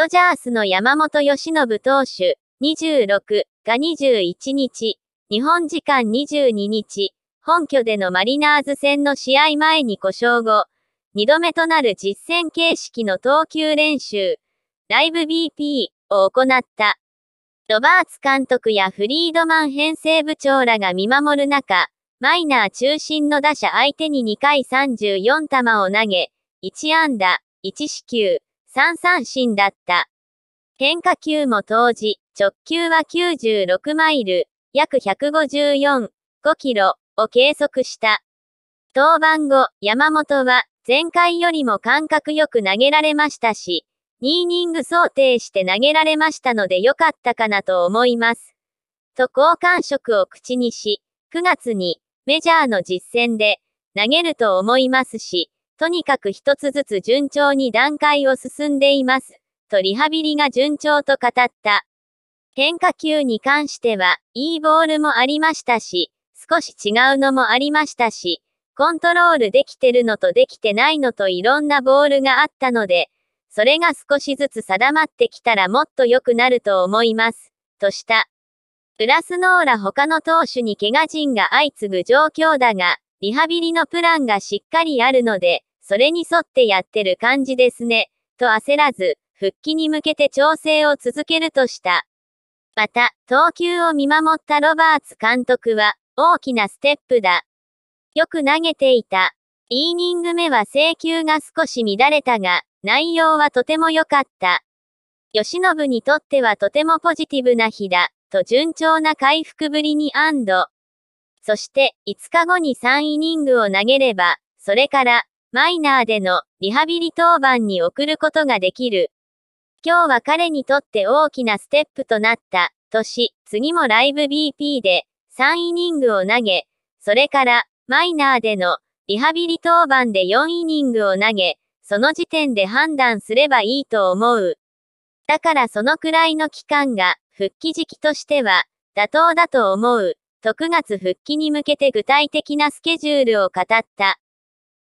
ドジャースの山本由伸投手、26が21日、日本時間22日、本拠でのマリナーズ戦の試合前に故障後、2度目となる実戦形式の投球練習、ライブ BP を行った。ロバーツ監督やフリードマン編成部長らが見守る中、マイナー中心の打者相手に2回34球を投げ、1安打、1四球、3三振だった。変化球も当時、直球は96マイル、約154、5キロを計測した。登板後、山本は前回よりも感覚よく投げられましたし、2イニング想定して投げられましたので良かったかなと思います。と交換色を口にし、9月にメジャーの実戦で投げると思いますし、とにかく一つずつ順調に段階を進んでいます。とリハビリが順調と語った。変化球に関しては、いいボールもありましたし、少し違うのもありましたし、コントロールできてるのとできてないのといろんなボールがあったので、それが少しずつ定まってきたらもっと良くなると思います。とした。プラスノーラ他の投手に怪我人が相次ぐ状況だが、リハビリのプランがしっかりあるので、それに沿ってやってる感じですね、と焦らず、復帰に向けて調整を続けるとした。また、投球を見守ったロバーツ監督は、大きなステップだ。よく投げていた。イーニング目は制球が少し乱れたが、内容はとても良かった。吉信にとってはとてもポジティブな日だ、と順調な回復ぶりに安堵。そして、5日後に3イニングを投げれば、それから、マイナーでのリハビリ当番に送ることができる。今日は彼にとって大きなステップとなった年、次もライブ BP で3イニングを投げ、それからマイナーでのリハビリ当番で4イニングを投げ、その時点で判断すればいいと思う。だからそのくらいの期間が復帰時期としては妥当だと思う。と9月復帰に向けて具体的なスケジュールを語った。